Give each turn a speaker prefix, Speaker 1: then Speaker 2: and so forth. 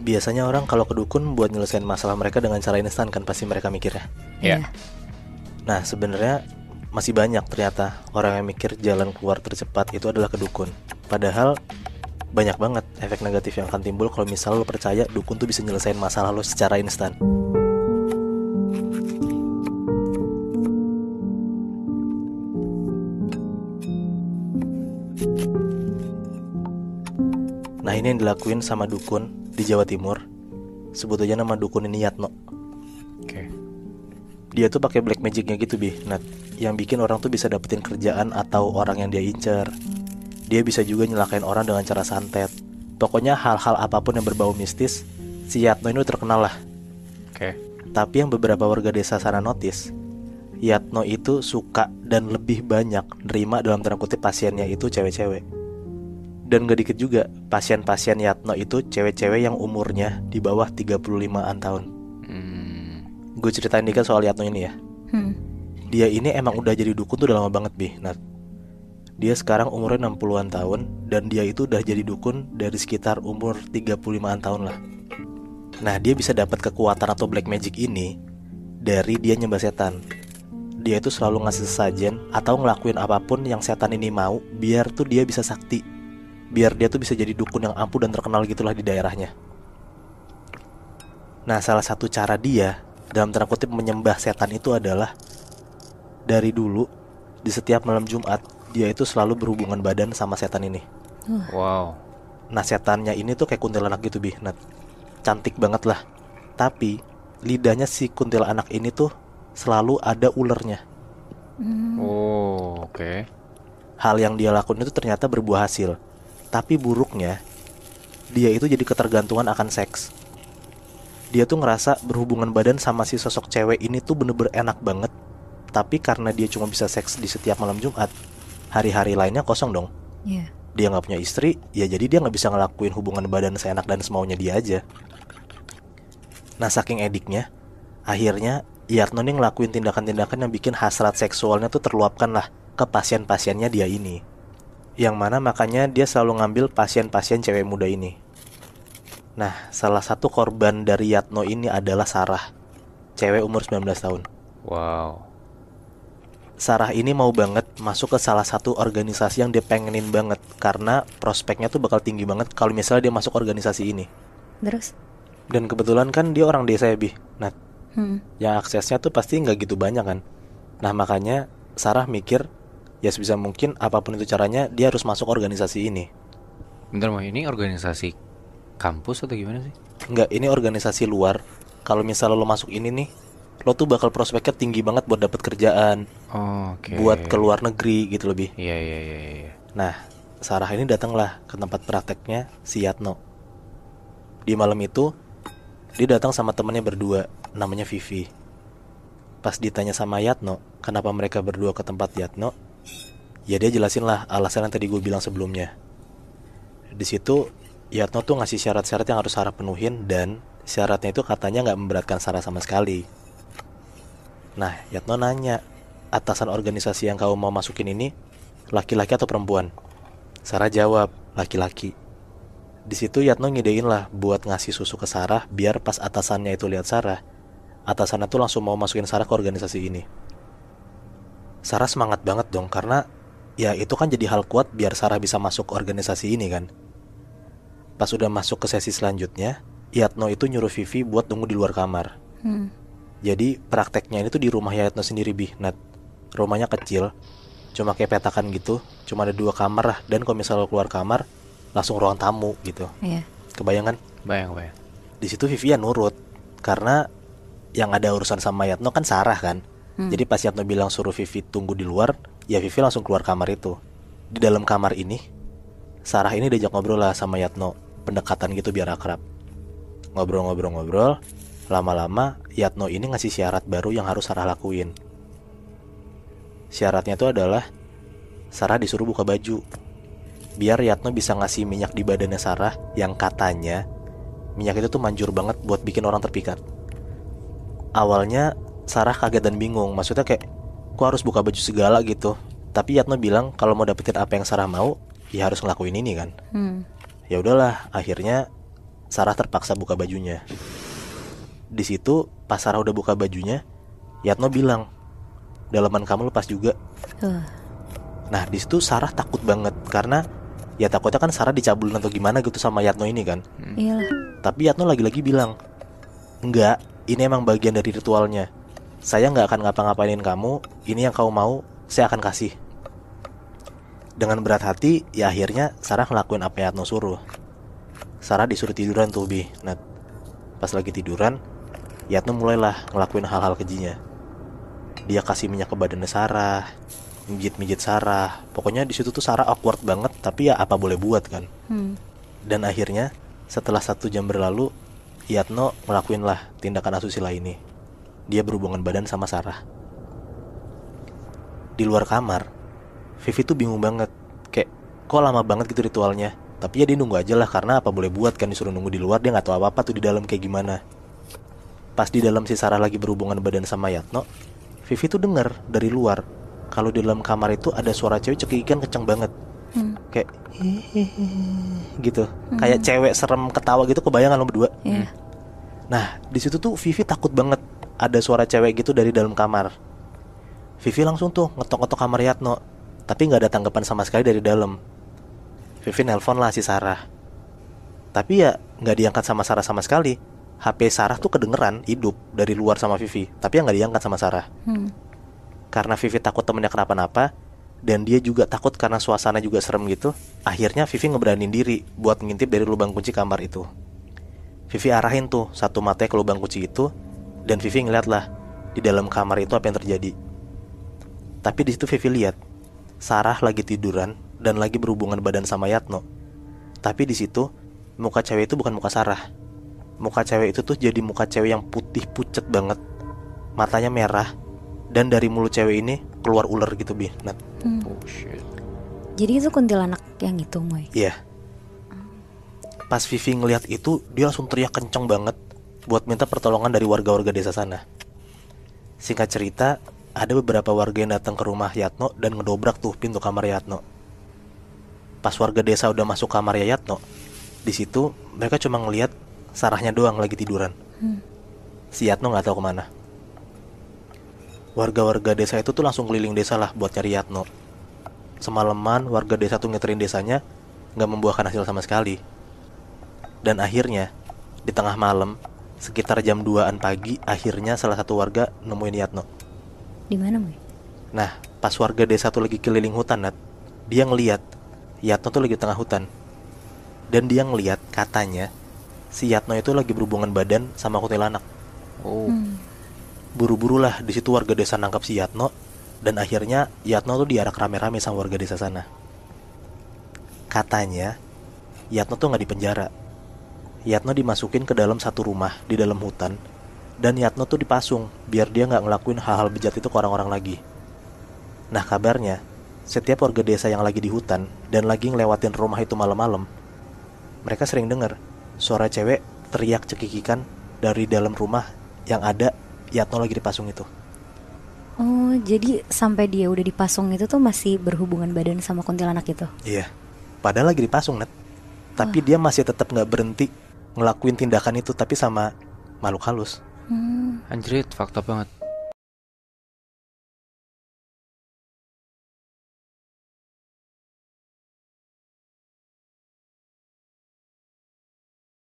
Speaker 1: biasanya orang kalau ke dukun buat nyelesain masalah mereka dengan cara instan kan pasti mereka mikirnya. Iya. Yeah. Nah, sebenarnya masih banyak ternyata orang yang mikir jalan keluar tercepat itu adalah ke dukun. Padahal banyak banget efek negatif yang akan timbul kalau misal lo percaya dukun tuh bisa nyelesain masalah lo secara instan. ini yang dilakuin sama dukun di Jawa Timur. Sebut aja nama dukun ini Yatno. Oke. Dia tuh pakai black magicnya gitu bi, nah, yang bikin orang tuh bisa dapetin kerjaan atau orang yang dia incer. Dia bisa juga nyelakain orang dengan cara santet. Pokoknya hal-hal apapun yang berbau mistis, si Yatno ini terkenal lah. Oke. Tapi yang beberapa warga desa sana notice, Yatno itu suka dan lebih banyak nerima dalam tanda kutip pasiennya itu cewek-cewek dan gak dikit juga pasien-pasien Yatno itu cewek-cewek yang umurnya di bawah 35-an tahun. Hmm. Gue ceritain dikit soal Yatno ini ya. Hmm. Dia ini emang udah jadi dukun tuh udah lama banget, Bi. Nah, dia sekarang umurnya 60-an tahun dan dia itu udah jadi dukun dari sekitar umur 35-an tahun lah. Nah, dia bisa dapat kekuatan atau black magic ini dari dia nyembah setan dia itu selalu ngasih sesajen atau ngelakuin apapun yang setan ini mau biar tuh dia bisa sakti biar dia tuh bisa jadi dukun yang ampuh dan terkenal gitulah di daerahnya. Nah, salah satu cara dia dalam tanda kutip menyembah setan itu adalah dari dulu di setiap malam Jumat dia itu selalu berhubungan badan sama setan ini. Wow. Nah, setannya ini tuh kayak kuntilanak gitu, Bi. Nah, cantik banget lah. Tapi lidahnya si kuntilanak ini tuh selalu ada ulernya. Oh, oke. Okay. Hal yang dia lakukan itu ternyata berbuah hasil. Tapi buruknya, dia itu jadi ketergantungan akan seks. Dia tuh ngerasa berhubungan badan sama si sosok cewek ini tuh bener-bener enak banget. Tapi karena dia cuma bisa seks di setiap malam Jumat, hari-hari lainnya kosong dong. Yeah. Dia nggak punya istri, ya jadi dia nggak bisa ngelakuin hubungan badan seenak dan semaunya dia aja. Nah saking ediknya, akhirnya Yarno nih ngelakuin tindakan-tindakan yang bikin hasrat seksualnya tuh terluapkan lah ke pasien-pasiennya dia ini yang mana makanya dia selalu ngambil pasien-pasien cewek muda ini. Nah, salah satu korban dari Yatno ini adalah Sarah, cewek umur 19 tahun. Wow. Sarah ini mau banget masuk ke salah satu organisasi yang dia pengenin banget karena prospeknya tuh bakal tinggi banget kalau misalnya dia masuk organisasi ini. Terus? Dan kebetulan kan dia orang desa ya, Bi. Nah, hmm. yang aksesnya tuh pasti nggak gitu banyak kan. Nah, makanya Sarah mikir ya sebisa mungkin apapun itu caranya dia harus masuk organisasi ini. Bentar mau ini organisasi kampus atau gimana sih? Enggak, ini organisasi luar. Kalau misalnya lo masuk ini nih, lo tuh bakal prospeknya tinggi banget buat dapat kerjaan. Oh, oke. Okay. Buat ke luar negeri gitu lebih. Iya, iya, iya, iya, iya. Nah, Sarah ini datanglah ke tempat prakteknya si Yatno. Di malam itu, dia datang sama temannya berdua, namanya Vivi. Pas ditanya sama Yatno, kenapa mereka berdua ke tempat Yatno, ya dia jelasin lah alasan yang tadi gue bilang sebelumnya di situ Yatno tuh ngasih syarat-syarat yang harus Sarah penuhin dan syaratnya itu katanya nggak memberatkan Sarah sama sekali. Nah, Yatno nanya, atasan organisasi yang kau mau masukin ini laki-laki atau perempuan? Sarah jawab, laki-laki. Di situ Yatno ngidein lah buat ngasih susu ke Sarah biar pas atasannya itu lihat Sarah, atasannya tuh langsung mau masukin Sarah ke organisasi ini. Sarah semangat banget dong karena ya itu kan jadi hal kuat biar Sarah bisa masuk organisasi ini kan. Pas udah masuk ke sesi selanjutnya, Yatno itu nyuruh Vivi buat tunggu di luar kamar. Hmm. Jadi prakteknya ini tuh di rumah Yatno sendiri bih, net. Rumahnya kecil, cuma kayak petakan gitu, cuma ada dua kamar lah dan kalau misalnya keluar kamar langsung ruang tamu gitu. Iya. Kebayangan? Bayang, bayang. Di situ Vivi ya nurut karena yang ada urusan sama Yatno kan Sarah kan. Hmm. Jadi pas Yatno bilang suruh Vivi tunggu di luar, ya Vivi langsung keluar kamar itu. Di dalam kamar ini, Sarah ini diajak ngobrol lah sama Yatno, pendekatan gitu biar akrab. Ngobrol-ngobrol-ngobrol, lama-lama Yatno ini ngasih syarat baru yang harus Sarah lakuin. Syaratnya itu adalah Sarah disuruh buka baju. Biar Yatno bisa ngasih minyak di badannya Sarah yang katanya minyak itu tuh manjur banget buat bikin orang terpikat. Awalnya Sarah kaget dan bingung. Maksudnya kayak, aku harus buka baju segala gitu. Tapi Yatno bilang kalau mau dapetin apa yang Sarah mau, ya harus ngelakuin ini kan. Hmm. Ya udahlah, akhirnya Sarah terpaksa buka bajunya. Di situ pas Sarah udah buka bajunya, Yatno bilang, dalaman kamu lepas juga. Uh. Nah di situ Sarah takut banget karena ya takutnya kan Sarah dicabulin atau gimana gitu sama Yatno ini kan. Hmm. Tapi Yatno lagi-lagi bilang, enggak, ini emang bagian dari ritualnya saya nggak akan ngapa-ngapainin kamu, ini yang kamu mau, saya akan kasih. Dengan berat hati, ya akhirnya Sarah ngelakuin apa yang Atno suruh. Sarah disuruh tiduran tuh, Bi. Nah, pas lagi tiduran, Yatno mulailah ngelakuin hal-hal kejinya. Dia kasih minyak ke badannya Sarah, mijit-mijit Sarah. Pokoknya di situ tuh Sarah awkward banget, tapi ya apa boleh buat kan. Hmm. Dan akhirnya, setelah satu jam berlalu, Yatno ngelakuinlah tindakan asusila ini dia berhubungan badan sama Sarah. Di luar kamar, Vivi tuh bingung banget. Kayak, kok lama banget gitu ritualnya? Tapi ya dia nunggu aja lah karena apa boleh buat kan disuruh nunggu di luar dia gak tahu apa-apa tuh di dalam kayak gimana. Pas di dalam si Sarah lagi berhubungan badan sama Yatno, Vivi tuh denger dari luar kalau di dalam kamar itu ada suara cewek cekikikan kenceng banget. Hmm. Kayak gitu. Hmm. Kayak cewek serem ketawa gitu kebayangan lo berdua. Yeah. Nah, di situ tuh Vivi takut banget ada suara cewek gitu dari dalam kamar. Vivi langsung tuh ngetok-ngetok kamar Yatno, tapi nggak ada tanggapan sama sekali dari dalam. Vivi nelpon lah si Sarah. Tapi ya nggak diangkat sama Sarah sama sekali. HP Sarah tuh kedengeran hidup dari luar sama Vivi, tapi yang nggak diangkat sama Sarah. Hmm. Karena Vivi takut temennya kenapa-napa, dan dia juga takut karena suasana juga serem gitu. Akhirnya Vivi ngeberanin diri buat ngintip dari lubang kunci kamar itu. Vivi arahin tuh satu mata ke lubang kunci itu, dan Vivi ngeliat lah di dalam kamar itu apa yang terjadi. Tapi di situ Vivi lihat Sarah lagi tiduran dan lagi berhubungan badan sama Yatno. Tapi di situ muka cewek itu bukan muka Sarah. Muka cewek itu tuh jadi muka cewek yang putih pucet banget. Matanya merah dan dari mulut cewek ini keluar ular gitu bi. Nah. Hmm. Oh, Jadi itu kuntilanak yang itu, Moy? Iya. Yeah. Pas Vivi ngelihat itu, dia langsung teriak kenceng banget buat minta pertolongan dari warga-warga desa sana. Singkat cerita, ada beberapa warga yang datang ke rumah Yatno dan ngedobrak tuh pintu kamar Yatno. Pas warga desa udah masuk kamar ya Yatno, di situ mereka cuma ngelihat sarahnya doang lagi tiduran. Hmm. Si Yatno nggak tahu kemana. Warga-warga desa itu tuh langsung keliling desa lah buat cari Yatno. Semalaman warga desa tuh ngeterin desanya, nggak membuahkan hasil sama sekali. Dan akhirnya, di tengah malam, sekitar jam 2-an pagi akhirnya salah satu warga nemuin Yatno. Di mana, Moy? Nah, pas warga desa tuh lagi keliling hutan, Nat, dia ngeliat Yatno tuh lagi di tengah hutan. Dan dia ngeliat katanya si Yatno itu lagi berhubungan badan sama kuntilanak. Oh. Hmm. buru lah di situ warga desa nangkap si Yatno dan akhirnya Yatno tuh diarak rame-rame sama warga desa sana. Katanya Yatno tuh nggak di penjara, Yatno dimasukin ke dalam satu rumah di dalam hutan dan Yatno tuh dipasung biar dia nggak ngelakuin hal-hal bejat itu ke orang-orang lagi. Nah kabarnya, setiap warga desa yang lagi di hutan dan lagi ngelewatin rumah itu malam-malam, mereka sering dengar suara cewek teriak cekikikan dari dalam rumah yang ada Yatno lagi dipasung itu. Oh, jadi sampai dia udah dipasung itu tuh masih berhubungan badan sama kuntilanak itu? Iya, padahal lagi dipasung, Net. Tapi oh. dia masih tetap nggak berhenti ngelakuin tindakan itu tapi sama makhluk halus. Hmm. Anjrit, fakta banget.